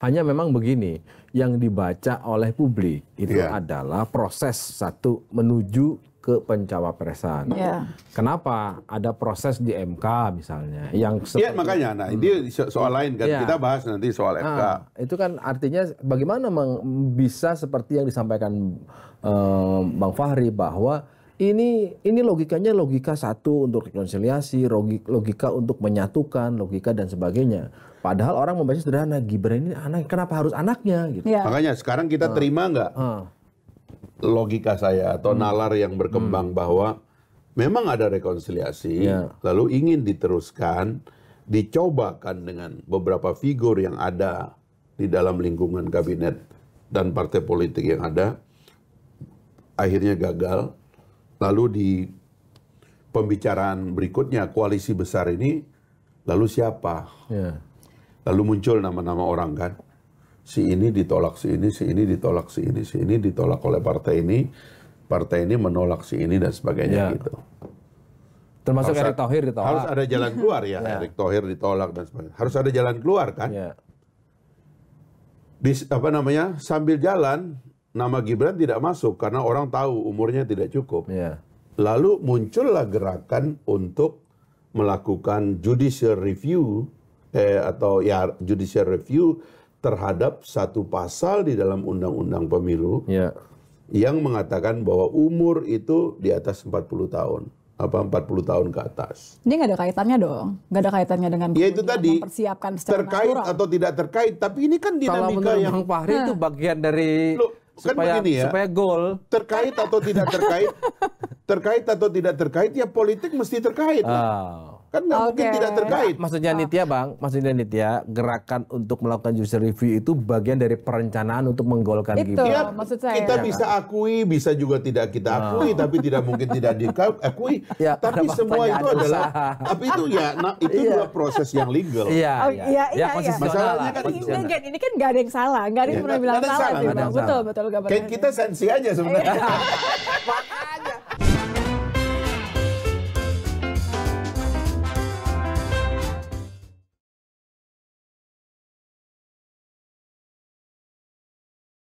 Hanya memang begini, yang dibaca oleh publik itu yeah. adalah proses satu menuju ke pencawapresan. Yeah. Kenapa ada proses di MK misalnya yang Iya yeah, makanya nah ini soal lain kan yeah. kita bahas nanti soal nah, MK. itu kan artinya bagaimana bisa seperti yang disampaikan um, Bang Fahri bahwa ini ini logikanya logika satu untuk rekonsiliasi, logika untuk menyatukan, logika dan sebagainya. Padahal orang membaca sederhana, Gibran ini anak, kenapa harus anaknya? Gitu. Ya. Makanya sekarang kita ah. terima nggak uh. logika saya atau hmm. nalar yang berkembang hmm. bahwa memang ada rekonsiliasi, ya. lalu ingin diteruskan, dicobakan dengan beberapa figur yang ada di dalam lingkungan kabinet dan partai politik yang ada, akhirnya gagal Lalu di pembicaraan berikutnya koalisi besar ini lalu siapa? Yeah. Lalu muncul nama-nama orang kan. Si ini ditolak, si ini, si ini ditolak, si ini, si ini ditolak oleh partai ini. Partai ini menolak si ini dan sebagainya yeah. gitu. Termasuk harus Erick Thohir ditolak. Harus ada jalan keluar ya, yeah. Erick Thohir ditolak dan sebagainya. Harus ada jalan keluar kan? Yeah. Di apa namanya? Sambil jalan nama Gibran tidak masuk karena orang tahu umurnya tidak cukup. Ya. Lalu muncullah gerakan untuk melakukan judicial review eh, atau ya judicial review terhadap satu pasal di dalam undang-undang pemilu ya. yang mengatakan bahwa umur itu di atas 40 tahun apa 40 tahun ke atas. Ini nggak ada kaitannya dong, nggak ada kaitannya dengan ya itu tadi persiapkan secara terkait natural. atau tidak terkait, tapi ini kan dinamika yang Fahri itu bagian dari Loh, Kan supaya, kan begini ya, supaya goal Terkait atau tidak terkait, terkait atau tidak terkait, ya politik mesti terkait. Oh. Kan nggak okay. mungkin tidak terkait. Maksudnya Nitya Bang, maksudnya Nitya, gerakan untuk melakukan user review itu bagian dari perencanaan untuk menggolkan itu, Gibran. Ya, maksud saya. Kita ya, bisa kan? akui, bisa juga tidak kita nah. akui, oh. tapi tidak mungkin tidak diakui. ya, tapi semua itu usaha. adalah, tapi itu ya, nah, itu iya. juga proses yang legal. Iya, oh, iya, iya. Ya, iya, iya. konstitusional. Masalahnya kan Ini, ini kan nggak ada yang salah, nggak ada yang pernah bilang salah. Betul, betul. Kita sensi aja sebenarnya. Makanya.